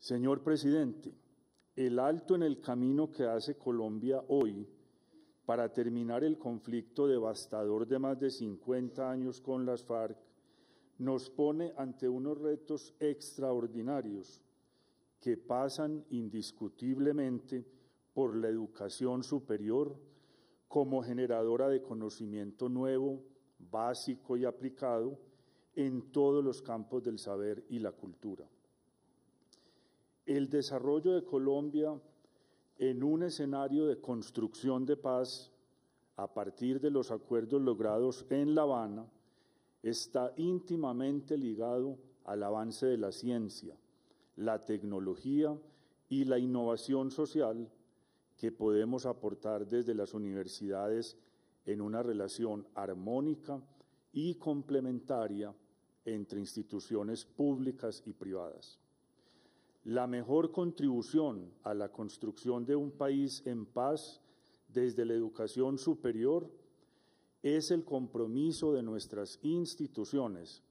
Señor presidente, el alto en el camino que hace Colombia hoy para terminar el conflicto devastador de más de 50 años con las FARC nos pone ante unos retos extraordinarios que pasan indiscutiblemente por la educación superior como generadora de conocimiento nuevo, básico y aplicado en todos los campos del saber y la cultura el desarrollo de Colombia en un escenario de construcción de paz a partir de los acuerdos logrados en La Habana está íntimamente ligado al avance de la ciencia, la tecnología y la innovación social que podemos aportar desde las universidades en una relación armónica y complementaria entre instituciones públicas y privadas la mejor contribución a la construcción de un país en paz desde la educación superior es el compromiso de nuestras instituciones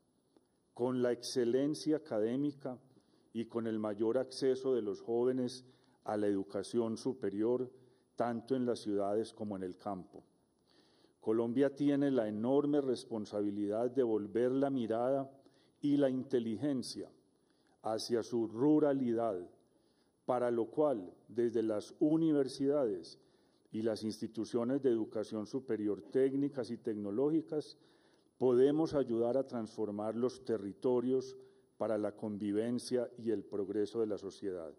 con la excelencia académica y con el mayor acceso de los jóvenes a la educación superior, tanto en las ciudades como en el campo. Colombia tiene la enorme responsabilidad de volver la mirada y la inteligencia hacia su ruralidad, para lo cual desde las universidades y las instituciones de educación superior técnicas y tecnológicas podemos ayudar a transformar los territorios para la convivencia y el progreso de la sociedad.